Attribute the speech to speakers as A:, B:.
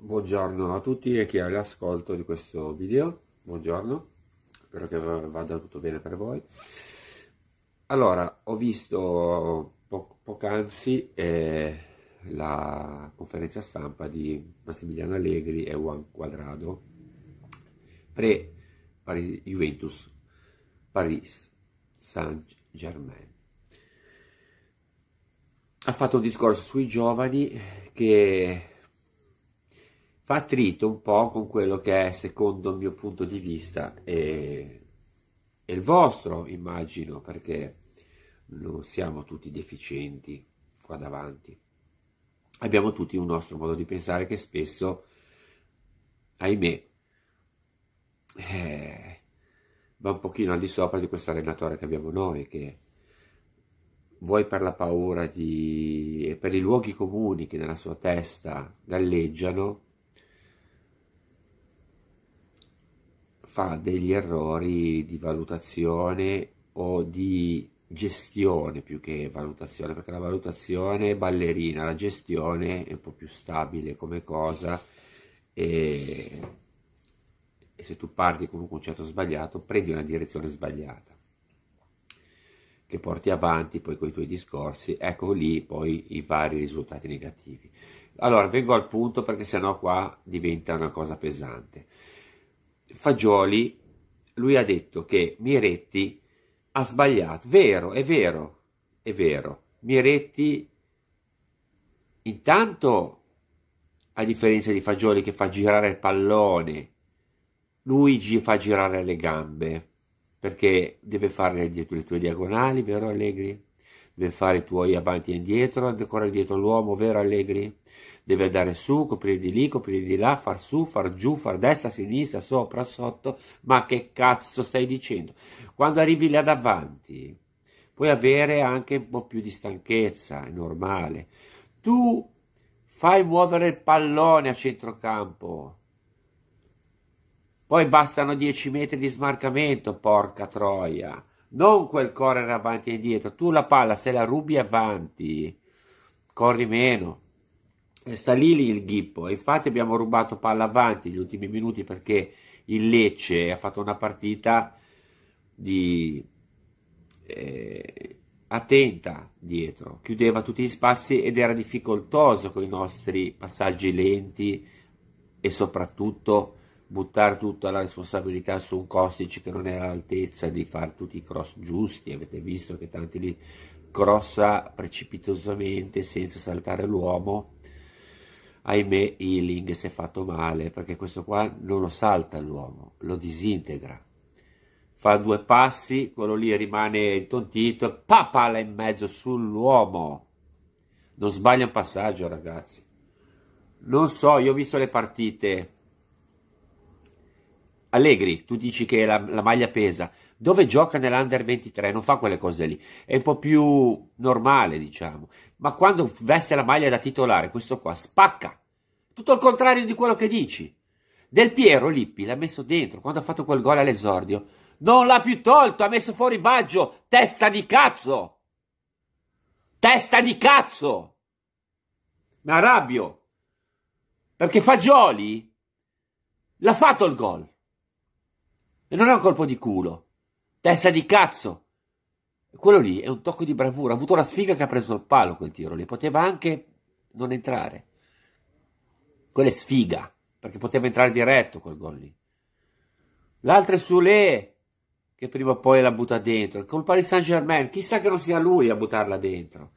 A: Buongiorno a tutti e chi è all'ascolto di questo video, buongiorno, spero che vada tutto bene per voi. Allora, ho visto po poc'anzi eh, la conferenza stampa di Massimiliano Allegri e Juan Quadrado pre Juventus Paris Saint Germain. Ha fatto un discorso sui giovani che fa trito un po' con quello che è, secondo il mio punto di vista, e, e il vostro, immagino, perché non siamo tutti deficienti qua davanti. Abbiamo tutti un nostro modo di pensare che spesso, ahimè, eh, va un pochino al di sopra di questo allenatore che abbiamo noi, che vuoi per la paura di, e per i luoghi comuni che nella sua testa galleggiano, fa degli errori di valutazione o di gestione più che valutazione, perché la valutazione è ballerina, la gestione è un po' più stabile come cosa e, e se tu parti con un concetto sbagliato prendi una direzione sbagliata che porti avanti poi con i tuoi discorsi, ecco lì poi i vari risultati negativi. Allora, vengo al punto perché sennò qua diventa una cosa pesante. Fagioli, lui ha detto che Miretti ha sbagliato. Vero, è vero, è vero. Miretti intanto, a differenza di Fagioli che fa girare il pallone, Luigi fa girare le gambe perché deve fare le, le tue diagonali, vero Allegri? Deve fare i tuoi avanti e indietro, ancora dietro l'uomo, vero Allegri? deve andare su, coprire di lì, coprire di là, far su, far giù, far destra, sinistra, sopra, sotto, ma che cazzo stai dicendo? Quando arrivi là davanti puoi avere anche un po' più di stanchezza, è normale. Tu fai muovere il pallone a centrocampo, poi bastano 10 metri di smarcamento, porca troia. Non quel correre avanti e indietro. Tu la palla se la rubi avanti, corri meno. Eh, sta lì, lì il ghippo. infatti abbiamo rubato palla avanti gli ultimi minuti perché il Lecce ha fatto una partita di, eh, attenta dietro, chiudeva tutti gli spazi ed era difficoltoso con i nostri passaggi lenti e soprattutto buttare tutta la responsabilità su un Kostic che non era all'altezza di fare tutti i cross giusti, avete visto che tanti li crossa precipitosamente senza saltare l'uomo ahimè Healing si è fatto male perché questo qua non lo salta l'uomo, lo disintegra. Fa due passi, quello lì rimane intontito e papala in mezzo sull'uomo. Non sbaglia un passaggio, ragazzi. Non so, io ho visto le partite Allegri, tu dici che la, la maglia pesa, dove gioca nell'Under 23 non fa quelle cose lì, è un po' più normale diciamo, ma quando veste la maglia da titolare questo qua spacca, tutto il contrario di quello che dici. Del Piero Lippi l'ha messo dentro quando ha fatto quel gol all'esordio, non l'ha più tolto, ha messo fuori Baggio, testa di cazzo! Testa di cazzo! Mi arrabbio! Perché Fagioli l'ha fatto il gol. E non è un colpo di culo. Testa di cazzo! Quello lì è un tocco di bravura. Ha avuto la sfiga che ha preso il palo quel tiro lì. Poteva anche non entrare. Quella è sfiga, perché poteva entrare diretto quel gol lì. L'altra è Sule, che prima o poi la butta dentro. Col di Saint Germain, chissà che non sia lui a buttarla dentro.